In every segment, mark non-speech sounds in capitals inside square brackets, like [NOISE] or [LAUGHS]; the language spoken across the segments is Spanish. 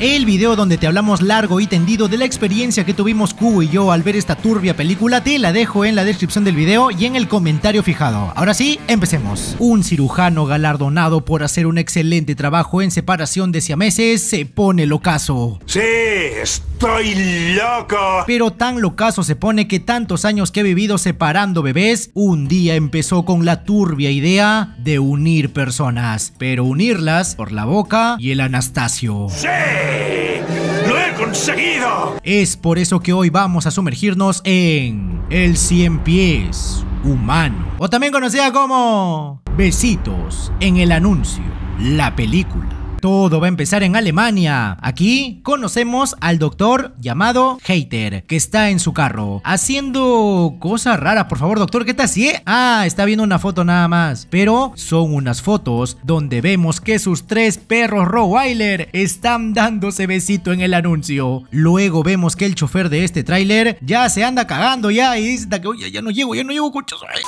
El video donde te hablamos largo y tendido de la experiencia que tuvimos Q y yo al ver esta turbia película te la dejo en la descripción del video y en el comentario fijado. Ahora sí, empecemos. Un cirujano galardonado por hacer un excelente trabajo en separación de siameses se pone locazo. Sí, estoy loco. Pero tan locazo se pone que tantos años que he vivido separando bebés, un día empezó con la turbia idea de unir personas, pero unirlas por la boca y el Anastasio. ¡Sí! ¡Lo he conseguido! Es por eso que hoy vamos a sumergirnos en el cien pies humano, o también conocida como Besitos en el anuncio, la película. Todo va a empezar en Alemania. Aquí conocemos al doctor llamado Hater, que está en su carro, haciendo cosas raras. Por favor, doctor, ¿qué está ¿eh? haciendo? Ah, está viendo una foto nada más. Pero son unas fotos donde vemos que sus tres perros Rottweiler están dándose besito en el anuncio. Luego vemos que el chofer de este tráiler ya se anda cagando ya y dice, oye, ya no llego, ya no llego, Ay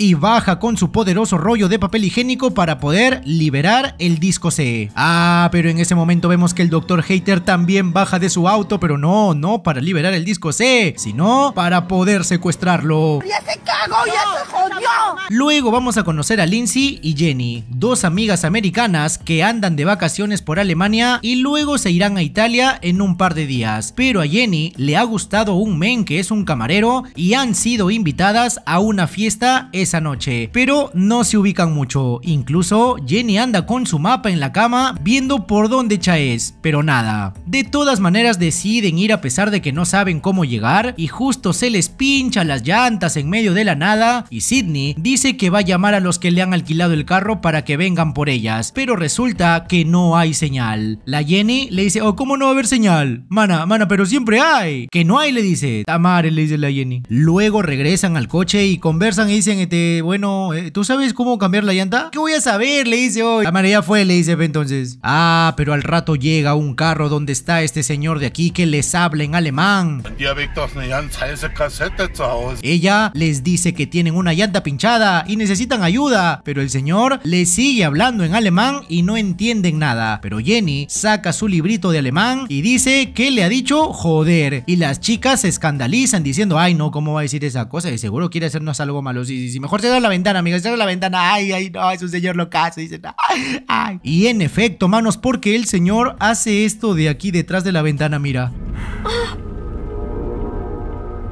y baja con su poderoso rollo de papel higiénico para poder liberar el disco C. Ah, pero en ese momento vemos que el Dr. Hater también baja de su auto, pero no, no para liberar el disco C, sino para poder secuestrarlo. ¡Ya se ya se jodió! Luego vamos a conocer a Lindsay y Jenny, dos amigas americanas que andan de vacaciones por Alemania y luego se irán a Italia en un par de días. Pero a Jenny le ha gustado un men que es un camarero y han sido invitadas a una fiesta especial esa noche, pero no se ubican mucho. Incluso Jenny anda con su mapa en la cama viendo por dónde es, pero nada. De todas maneras deciden ir a pesar de que no saben cómo llegar y justo se les pincha las llantas en medio de la nada y Sidney dice que va a llamar a los que le han alquilado el carro para que vengan por ellas, pero resulta que no hay señal. La Jenny le dice, oh, ¿cómo no va a haber señal? Mana, mana, pero siempre hay. Que no hay, le dice. Tamare, le dice la Jenny. Luego regresan al coche y conversan y dicen, este, eh, bueno, eh, ¿tú sabes cómo cambiar la llanta? ¿Qué voy a saber? Le dice hoy. La María fue, le dice entonces. Ah, pero al rato llega un carro donde está este señor de aquí que les habla en alemán. Ella les dice que tienen una llanta pinchada y necesitan ayuda, pero el señor le sigue hablando en alemán y no entienden nada. Pero Jenny saca su librito de alemán y dice que le ha dicho joder. Y las chicas se escandalizan diciendo, ay no, ¿cómo va a decir esa cosa? Y seguro quiere hacernos algo malo. Mejor cierra la ventana, amigos. Cierra la ventana. Ay, ay, no, es un señor locazo. dice. ay, ay. Y en efecto, manos, porque el señor hace esto de aquí detrás de la ventana, mira. Ah,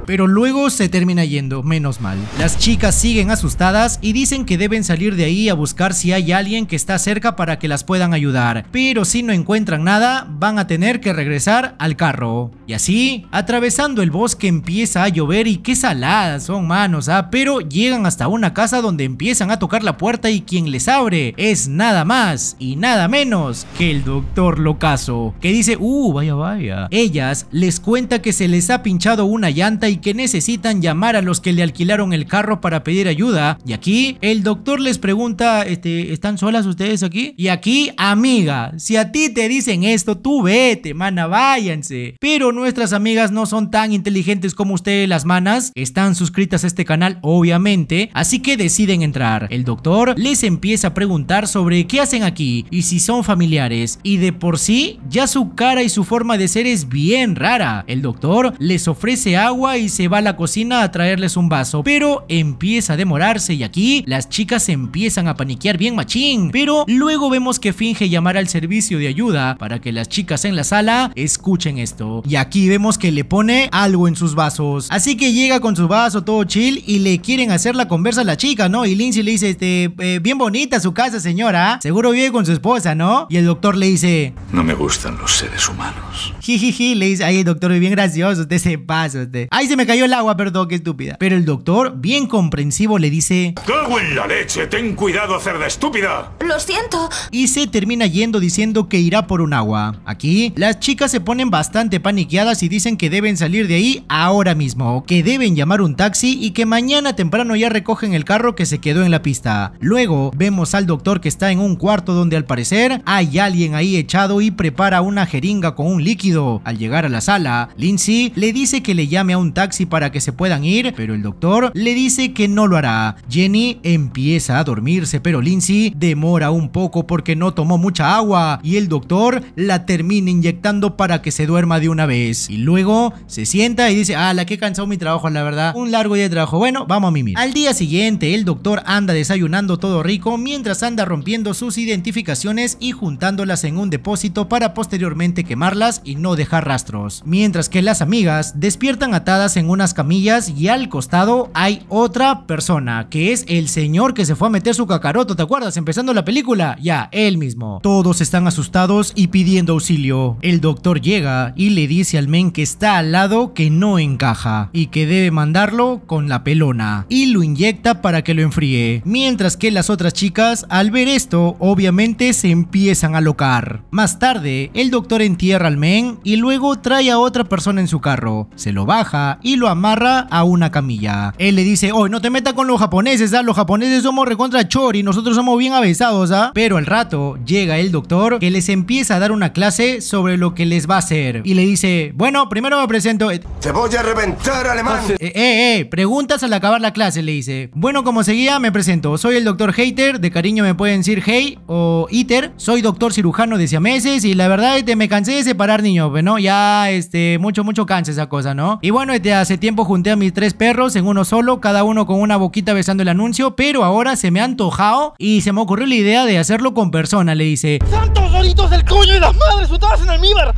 pero luego se termina yendo, menos mal. Las chicas siguen asustadas y dicen que deben salir de ahí a buscar si hay alguien que está cerca para que las puedan ayudar, pero si no encuentran nada, van a tener que regresar al carro. Y así, atravesando el bosque empieza a llover y qué saladas son manos, ¿ah? pero llegan hasta una casa donde empiezan a tocar la puerta y quien les abre es nada más y nada menos que el doctor Locaso, que dice, uh, vaya vaya. Ellas les cuenta que se les ha pinchado una llanta y que necesitan llamar a los que le alquilaron el carro para pedir ayuda. Y aquí el doctor les pregunta, este, ¿están solas ustedes aquí? Y aquí, amiga, si a ti te dicen esto, tú vete, mana, váyanse. Pero nuestras amigas no son tan inteligentes como ustedes las manas, están suscritas a este canal, obviamente, así que deciden entrar. El doctor les empieza a preguntar sobre qué hacen aquí y si son familiares. Y de por sí, ya su cara y su forma de ser es bien rara. El doctor les ofrece agua y se va a la cocina a traerles un vaso, pero empieza a demorarse y aquí las chicas empiezan a paniquear bien machín, pero luego vemos que finge llamar al servicio de ayuda para que las chicas en la sala escuchen esto. Y aquí vemos que le pone algo en sus vasos, así que llega con su vaso todo chill y le quieren hacer la conversa a la chica, ¿no? Y Lindsay le dice, este, eh, bien bonita su casa señora, seguro vive con su esposa, ¿no? Y el doctor le dice, no me gustan los seres humanos. Jijiji, le dice, ay doctor, bien gracioso, usted se pasa, Ahí se me cayó el agua, perdón, qué estúpida. Pero el doctor, bien comprensivo, le dice... ¡Cago en la leche! ¡Ten cuidado, cerda estúpida! Lo siento. Y se termina yendo diciendo que irá por un agua. Aquí, las chicas se ponen bastante paniqueadas y dicen que deben salir de ahí ahora mismo, que deben llamar un taxi y que mañana temprano ya recogen el carro que se quedó en la pista. Luego, vemos al doctor que está en un cuarto donde al parecer hay alguien ahí echado y prepara una jeringa con un líquido. Al llegar a la sala, Lindsay le dice que le llame a un taxi para que se puedan ir, pero el doctor le dice que no lo hará. Jenny empieza a dormirse, pero Lindsay demora un poco porque no tomó mucha agua y el doctor la termina inyectando para que se duerma de una vez. Y luego se sienta y dice, ah, la que he cansado mi trabajo, la verdad, un largo día de trabajo. Bueno, vamos a mimir. Al día siguiente, el doctor anda desayunando todo rico mientras anda rompiendo sus identificaciones y juntándolas en un depósito para posteriormente quemarlas y no dejar rastros. Mientras que las amigas despiertan atadas en unas camillas y al costado hay otra persona, que es el señor que se fue a meter su cacaroto, ¿te acuerdas? Empezando la película, ya, él mismo. Todos están asustados y pidiendo auxilio. El doctor llega y le dice al men que está al lado que no encaja y que debe mandarlo con la pelona y lo inyecta para que lo enfríe. Mientras que las otras chicas al ver esto obviamente se empiezan a locar. Más tarde el doctor entierra al men y luego trae a otra persona en su carro, se lo baja y lo amarra a una camilla. Él le dice, hoy no te metas con los japoneses, ¿ah? los japoneses somos recontra chori, nosotros somos bien avesados, ¿ah? Pero al rato llega el doctor que les empieza a dar una clase sobre lo que les va a hacer y le dice, bueno, primero me presento... Te voy a reventar, alemán. Eh eh, eh, eh, preguntas al acabar la clase, le dice. Bueno, como seguía, me presento. Soy el doctor Hater, de cariño me pueden decir Hey o Iter. Soy doctor cirujano de siameses y la verdad, es que me cansé de separar niños, pues, ¿no? Ya, este, mucho, mucho cansa esa cosa, ¿no? Y bueno, este, hace tiempo junté a mis tres perros en uno solo, cada uno con una boquita besando el anuncio, pero ahora se me ha antojado y se me ocurrió la idea de hacerlo con persona, le dice. ¡Santos doritos del coño y las madres ustedes en almíbar!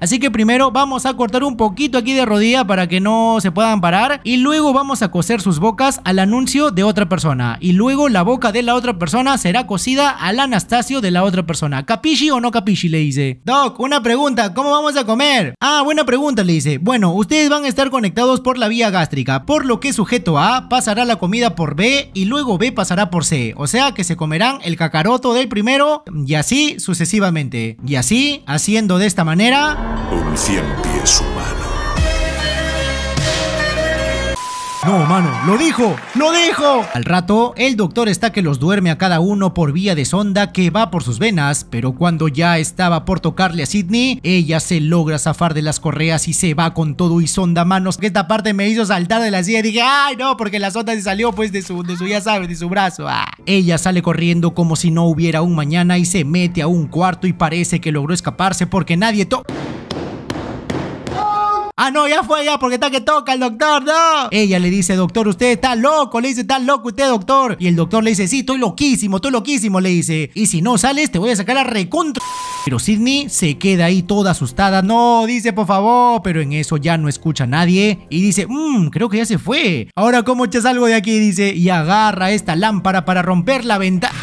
Así que primero vamos a cortar un poquito aquí de rodilla para que no se puedan parar y luego vamos a coser sus bocas al anuncio de otra persona y luego la boca de la otra persona será cosida al Anastasio de la otra persona. ¿Capisci o no capisci? le dice. Doc, una pregunta, ¿cómo vamos a comer? Ah, buena pregunta, le dice. Bueno, ustedes van a estar con conectados por la vía gástrica, por lo que sujeto A pasará la comida por B y luego B pasará por C, o sea que se comerán el cacaroto del primero y así sucesivamente. Y así, haciendo de esta manera... Un 100 pies No, mano, lo dijo, lo dijo. Al rato, el doctor está que los duerme a cada uno por vía de sonda que va por sus venas, pero cuando ya estaba por tocarle a Sidney, ella se logra zafar de las correas y se va con todo y sonda manos, que esta parte me hizo saltar de la silla y dije, ay no, porque la sonda se salió pues de su, de su ya sabes, de su brazo. Ah. Ella sale corriendo como si no hubiera un mañana y se mete a un cuarto y parece que logró escaparse porque nadie to... Ah, no, ya fue, ya, porque está que toca el doctor, no. Ella le dice, doctor, usted está loco, le dice, está loco usted, doctor. Y el doctor le dice, sí, estoy loquísimo, estoy loquísimo, le dice. Y si no sales, te voy a sacar a recontra. Pero Sidney se queda ahí toda asustada. No, dice, por favor. Pero en eso ya no escucha a nadie. Y dice, mmm, creo que ya se fue. Ahora, ¿cómo echas algo de aquí? Dice, y agarra esta lámpara para romper la ventana.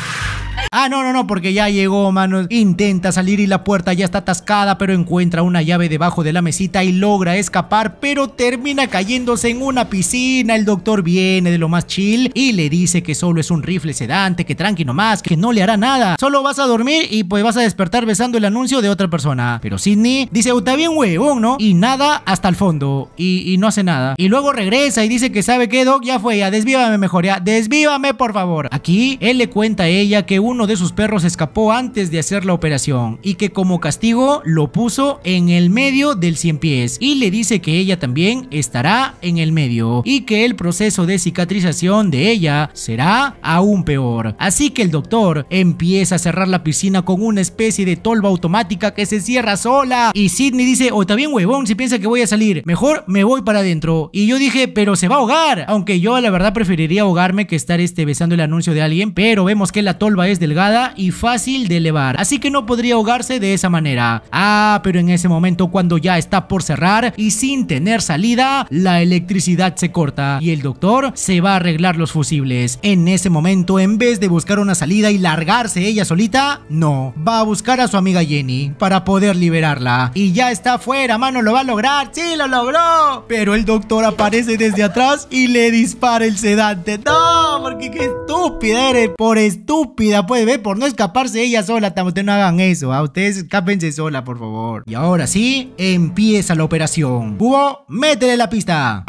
Ah, no, no, no, porque ya llegó, manos. Intenta salir y la puerta ya está atascada, pero encuentra una llave debajo de la mesita y logra escapar, pero termina cayéndose en una piscina. El doctor viene de lo más chill y le dice que solo es un rifle sedante, que tranqui nomás, que no le hará nada. Solo vas a dormir y pues vas a despertar besando el anuncio de otra persona. Pero Sidney dice, está bien huevón, ¿no? Y nada hasta el fondo y, no hace nada. Y luego regresa y dice que sabe que Doc ya fue, ya desvívame mejor, ya desvívame por favor. Aquí él le cuenta a ella que uno de sus perros escapó antes de hacer la operación y que como castigo lo puso en el medio del cien pies y le dice que ella también estará en el medio y que el proceso de cicatrización de ella será aún peor. Así que el doctor empieza a cerrar la piscina con una especie de tolva automática que se cierra sola y Sidney dice, o oh, está huevón si piensa que voy a salir, mejor me voy para adentro. Y yo dije, pero se va a ahogar, aunque yo la verdad preferiría ahogarme que estar este besando el anuncio de alguien, pero vemos que la tolva es delgada y fácil de elevar, así que no podría ahogarse de esa manera. Ah, pero en ese momento cuando ya está por cerrar y sin tener salida, la electricidad se corta y el doctor se va a arreglar los fusibles. En ese momento, en vez de buscar una salida y largarse ella solita, no, va a buscar a su amiga Jenny para poder liberarla. Y ya está fuera, mano, lo va a lograr, sí, lo logró. Pero el doctor aparece desde atrás y le dispara el sedante. No, porque qué estúpida eres, por estúpida puede ver por no escaparse ella sola. Ustedes no hagan eso, a ¿ah? Ustedes escápense sola, por favor. Y ahora sí, empieza la operación. Hugo, métele la pista.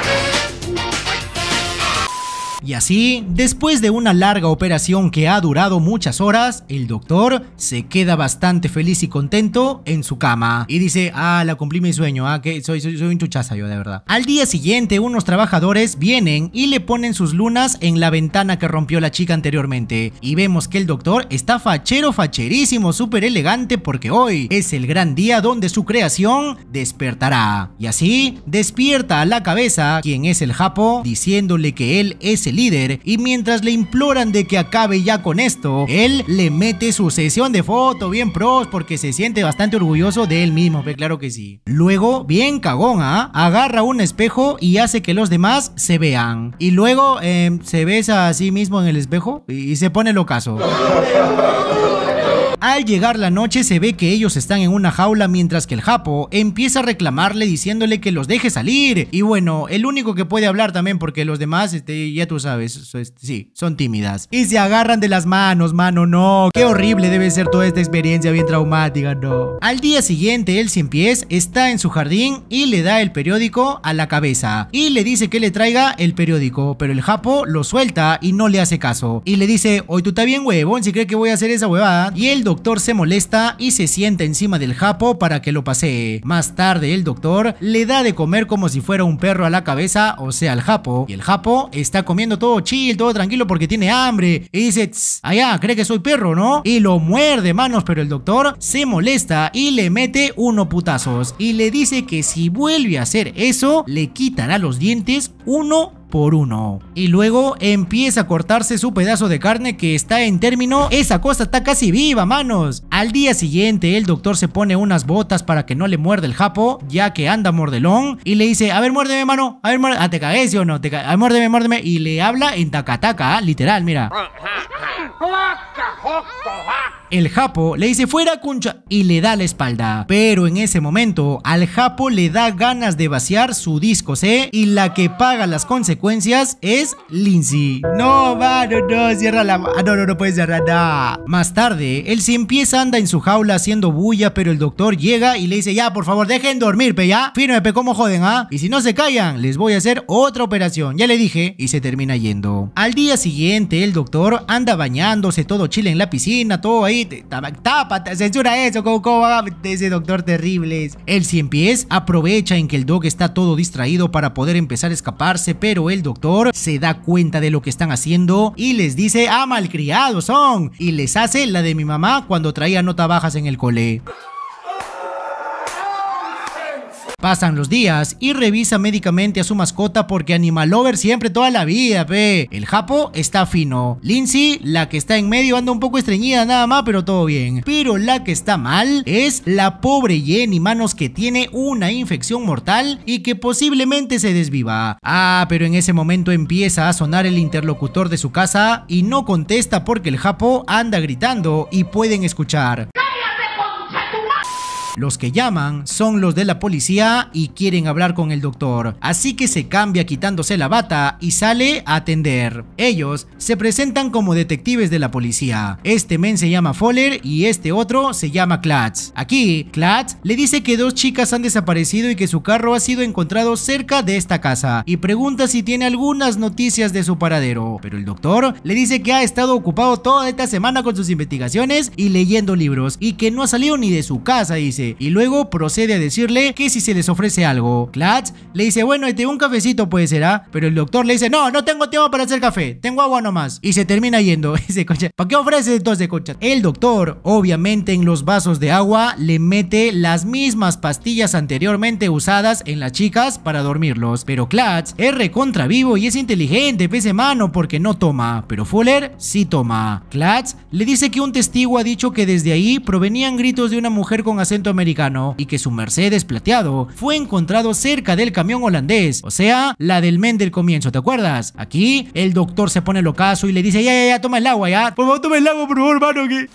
Y así, después de una larga operación que ha durado muchas horas, el doctor se queda bastante feliz y contento en su cama. Y dice, ah, la cumplí mi sueño, ah, que soy, soy, soy un chuchaza yo, de verdad. Al día siguiente, unos trabajadores vienen y le ponen sus lunas en la ventana que rompió la chica anteriormente. Y vemos que el doctor está fachero, facherísimo, súper elegante, porque hoy es el gran día donde su creación despertará. Y así, despierta a la cabeza, quien es el Japo, diciéndole que él es el líder y mientras le imploran de que acabe ya con esto, él le mete su sesión de foto bien pros porque se siente bastante orgulloso de él mismo, ve pues claro que sí. Luego, bien cagón, ¿ah? agarra un espejo y hace que los demás se vean. Y luego em, se besa a sí mismo en el espejo y, se pone el ocaso. [LAUGHS] Al llegar la noche se ve que ellos están en una jaula mientras que el Japo empieza a reclamarle diciéndole que los deje salir. Y bueno, el único que puede hablar también porque los demás, este, ya tú sabes, este, sí, son tímidas. Y se agarran de las manos, mano, no. Qué horrible debe ser toda esta experiencia bien traumática, no. Al día siguiente, el cien pies está en su jardín y le da el periódico a la cabeza. Y le dice que le traiga el periódico, pero el Japo lo suelta y no le hace caso. Y le dice, hoy tú estás bien huevón si crees que voy a hacer esa huevada. Y él doctor se molesta y se sienta encima del japo para que lo pasee. Más tarde el doctor le da de comer como si fuera un perro a la cabeza, o sea el japo. Y el japo está comiendo todo chill, todo tranquilo porque tiene hambre. Y dice, allá, cree que soy perro, ¿no? Y lo muerde manos, pero el doctor se molesta y le mete uno putazos. Y le dice que si vuelve a hacer eso, le quitará los dientes uno y luego empieza a cortarse su pedazo de carne que está en término. Esa cosa está casi viva, manos. Al día siguiente, el doctor se pone unas botas para que no le muerde el japo, ya que anda mordelón. Y le dice, a ver, muérdeme, mano. A ver, muérdeme. Ah, ¿te cagué, o no? ¿Te a ver, muérdeme, muérdeme. Y le habla en tacataca, -taca, literal, mira. [LAUGHS] el Japo le dice fuera cuncha y le da la espalda. Pero en ese momento al Japo le da ganas de vaciar su disco C y la que paga las consecuencias es Lindsay. No, va, no, cierra la... Ah, no, no, no puedes cerrar nada. Más tarde, el se empieza anda en su jaula haciendo bulla, pero el doctor llega y le dice ya, por favor, dejen dormir, pe, ya. Firme, pe, cómo joden, ah. Y si no se callan, les voy a hacer otra operación. Ya le dije y se termina yendo. Al día siguiente, el doctor anda bañándose todo chile en la piscina, todo ahí Tapa, censura eso, Ese doctor terribles. El cien pies aprovecha en que el dog está todo distraído para poder empezar a escaparse, pero el doctor se da cuenta de lo que están haciendo y les dice, ah, malcriados son. Y les hace la de mi mamá cuando traía nota bajas en el cole. Pasan los días y revisa médicamente a su mascota porque Animal Lover siempre toda la vida, pe. El Japo está fino. Lindsay, la que está en medio, anda un poco estreñida nada más, pero todo bien. Pero la que está mal es la pobre Jenny Manos que tiene una infección mortal y que posiblemente se desviva. Ah, pero en ese momento empieza a sonar el interlocutor de su casa y no contesta porque el Japo anda gritando y pueden escuchar. Los que llaman son los de la policía y quieren hablar con el doctor, así que se cambia quitándose la bata y sale a atender. Ellos se presentan como detectives de la policía. Este men se llama Foller y este otro se llama Klatz. Aquí, Klatz le dice que dos chicas han desaparecido y que su carro ha sido encontrado cerca de esta casa y pregunta si tiene algunas noticias de su paradero, pero el doctor le dice que ha estado ocupado toda esta semana con sus investigaciones y leyendo libros y que no ha salido ni de su casa, dice y luego procede a decirle que si se les ofrece algo. Klatz le dice, bueno, este, un cafecito puede ser, ¿ah? Pero el doctor le dice, no, no tengo tiempo para hacer café, tengo agua nomás. Y se termina yendo ese [LAUGHS] coche. ¿Para qué ofrece entonces, coche? El doctor, obviamente en los vasos de agua, le mete las mismas pastillas anteriormente usadas en las chicas para dormirlos. Pero Clutch es recontra vivo y es inteligente, pese mano, porque no toma. Pero Fuller sí toma. Klatz le dice que un testigo ha dicho que desde ahí provenían gritos de una mujer con acento americano y que su Mercedes plateado fue encontrado cerca del camión holandés, o sea, la del men del comienzo, ¿te acuerdas? Aquí el doctor se pone locazo y le dice, ya, ya, ya, toma el agua, ya. Por favor, toma el agua, por favor, hermano, que...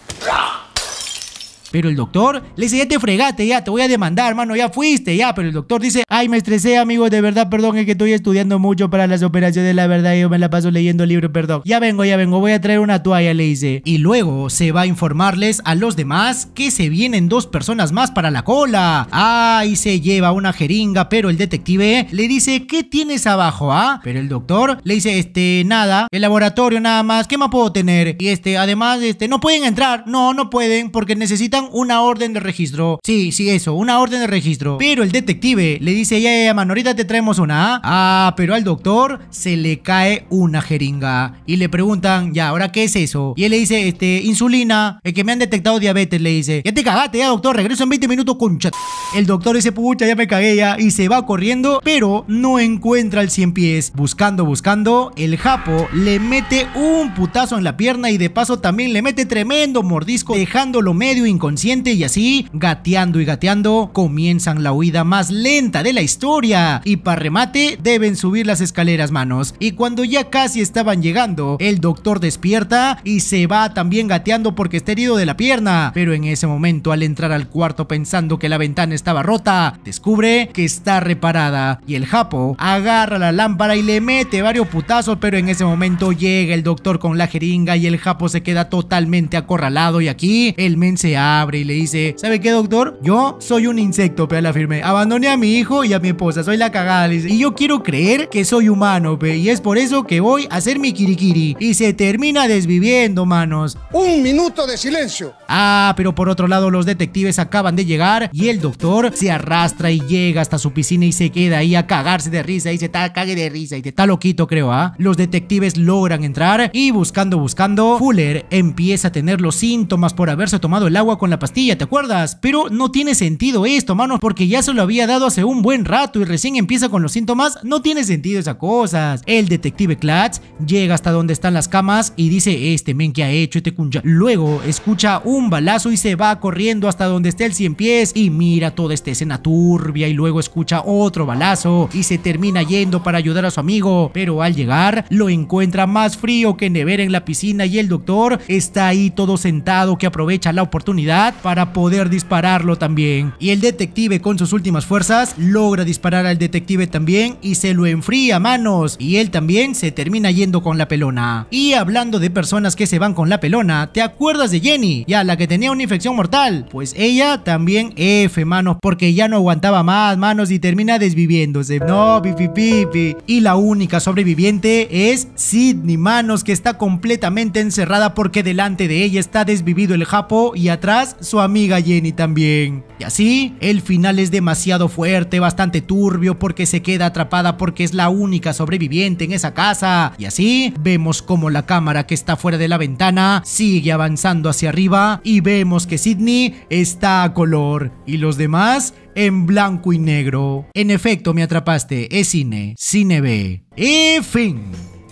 Pero el doctor le dice, ya te fregaste, ya te voy a demandar, mano ya fuiste, ya. Pero el doctor dice, ay, me estresé, amigos, de verdad, perdón, es que estoy estudiando mucho para las operaciones, la verdad, yo me la paso leyendo el libro perdón. Ya vengo, ya vengo, voy a traer una toalla, le dice. Y luego se va a informarles a los demás que se vienen dos personas más para la cola. Ay, Y se lleva una jeringa, pero el detective le dice, ¿qué tienes abajo, ah? Pero el doctor le dice, este, nada, el laboratorio nada más, ¿qué más puedo tener? Y este, además, este, no pueden entrar, no, no pueden, porque necesitan una orden de registro. Sí, sí, eso, una orden de registro. Pero el detective le dice, ya, ya, mano, ahorita te traemos una. ¿ah? ¿ah? pero al doctor se le cae una jeringa. Y le preguntan, ya, ¿ahora qué es eso? Y él le dice, este, insulina, es que me han detectado diabetes, le dice. Ya te cagaste, ya, doctor, regreso en 20 minutos con chat. El doctor ese pucha, ya me cagué, ya. Y se va corriendo, pero no encuentra al 100 pies. Buscando, buscando, el japo le mete un putazo en la pierna y de paso también le mete tremendo mordisco, dejándolo medio inconsciente y así, gateando y gateando, comienzan la huida más lenta de la historia y para remate deben subir las escaleras manos y cuando ya casi estaban llegando, el doctor despierta y se va también gateando porque está herido de la pierna, pero en ese momento al entrar al cuarto pensando que la ventana estaba rota, descubre que está reparada y el japo agarra la lámpara y le mete varios putazos, pero en ese momento llega el doctor con la jeringa y el japo se queda totalmente acorralado y aquí el men se ha abre y le dice, ¿sabe qué doctor? Yo soy un insecto, pe, la firme. Abandoné a mi hijo y a mi esposa, soy la cagada, dice. Y yo quiero creer que soy humano, pe, y es por eso que voy a hacer mi kirikiri. Y se termina desviviendo, manos. Un minuto de silencio. Ah, pero por otro lado los detectives acaban de llegar y el doctor se arrastra y llega hasta su piscina y se queda ahí a cagarse de risa y se está cague de risa y te está loquito, creo, ¿ah? Los detectives logran entrar y buscando, buscando, Fuller empieza a tener los síntomas por haberse tomado el agua con la pastilla, ¿te acuerdas? Pero no tiene sentido esto, manos, porque ya se lo había dado hace un buen rato y recién empieza con los síntomas, no tiene sentido esas cosas. El detective Klatz llega hasta donde están las camas y dice, este men que ha hecho este kunja. Luego escucha un balazo y se va corriendo hasta donde está el cien pies y mira toda esta escena turbia y luego escucha otro balazo y se termina yendo para ayudar a su amigo, pero al llegar lo encuentra más frío que nevera en la piscina y el doctor está ahí todo sentado que aprovecha la oportunidad para poder dispararlo también. Y el detective con sus últimas fuerzas logra disparar al detective también y se lo enfría manos y él también se termina yendo con la pelona. Y hablando de personas que se van con la pelona, ¿te acuerdas de Jenny? Ya la que tenía una infección mortal. Pues ella también F manos porque ya no aguantaba más manos y termina desviviéndose. No, pipi pipi. Y la única sobreviviente es Sidney manos que está completamente encerrada porque delante de ella está desvivido el japo y atrás su amiga Jenny también. Y así, el final es demasiado fuerte, bastante turbio porque se queda atrapada porque es la única sobreviviente en esa casa. Y así, vemos como la cámara que está fuera de la ventana sigue avanzando hacia arriba y vemos que Sidney está a color y los demás en blanco y negro. En efecto, me atrapaste, es cine, cine B. Y fin.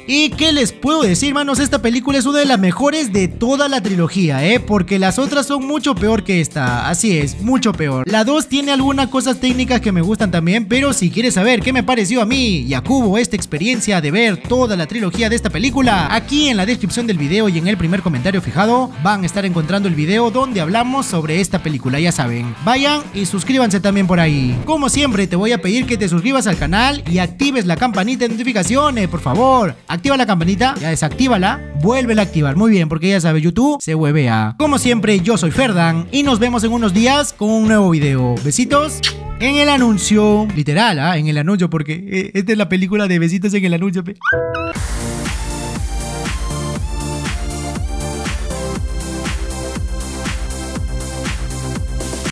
Y qué les puedo decir, manos, esta película es una de las mejores de toda la trilogía, ¿eh? Porque las otras son mucho peor que esta, así es, mucho peor. La 2 tiene algunas cosas técnicas que me gustan también, pero si quieres saber qué me pareció a mí y a Cubo esta experiencia de ver toda la trilogía de esta película, aquí en la descripción del video y en el primer comentario fijado van a estar encontrando el video donde hablamos sobre esta película, ya saben. Vayan y suscríbanse también por ahí. Como siempre, te voy a pedir que te suscribas al canal y actives la campanita de notificaciones, por favor activa la campanita, ya desactívala, vuélvela a activar. Muy bien, porque ya sabe, YouTube se huevea. Como siempre, yo soy Ferdan y nos vemos en unos días con un nuevo video. Besitos en el anuncio. Literal, ¿ah? En el anuncio, porque eh, esta es la película de besitos en el anuncio.